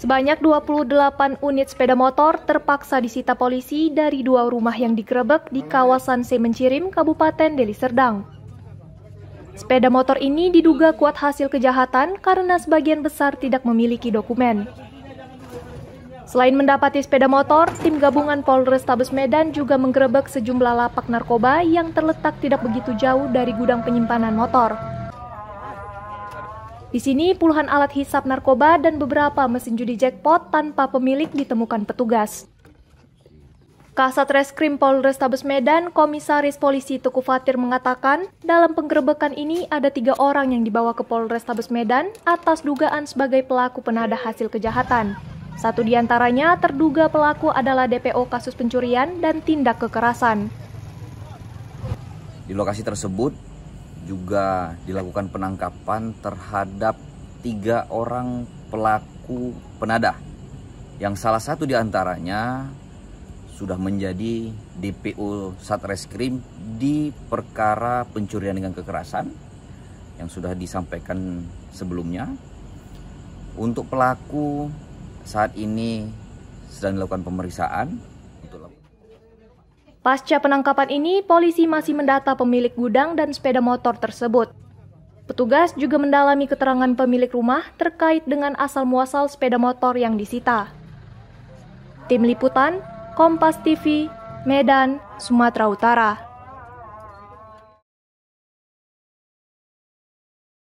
Sebanyak 28 unit sepeda motor terpaksa disita polisi dari dua rumah yang digerebek di kawasan Semencirim, Kabupaten Deli Serdang. Sepeda motor ini diduga kuat hasil kejahatan karena sebagian besar tidak memiliki dokumen. Selain mendapati sepeda motor, tim gabungan Polres Tabes Medan juga menggerebek sejumlah lapak narkoba yang terletak tidak begitu jauh dari gudang penyimpanan motor. Di sini puluhan alat hisap narkoba dan beberapa mesin judi jackpot tanpa pemilik ditemukan petugas. Kasat Reskrim Polrestabes Medan, Komisaris Polisi Tuku Fatir mengatakan, dalam penggerebekan ini ada tiga orang yang dibawa ke Polrestabes Medan atas dugaan sebagai pelaku penadah hasil kejahatan. Satu di antaranya terduga pelaku adalah DPO kasus pencurian dan tindak kekerasan. Di lokasi tersebut juga dilakukan penangkapan terhadap tiga orang pelaku penadah yang salah satu diantaranya sudah menjadi DPO Satreskrim di perkara pencurian dengan kekerasan yang sudah disampaikan sebelumnya. Untuk pelaku saat ini sedang dilakukan pemeriksaan. Pasca penangkapan ini, polisi masih mendata pemilik gudang dan sepeda motor tersebut. Petugas juga mendalami keterangan pemilik rumah terkait dengan asal-muasal sepeda motor yang disita. Tim Liputan, Kompas TV, Medan, Sumatera Utara.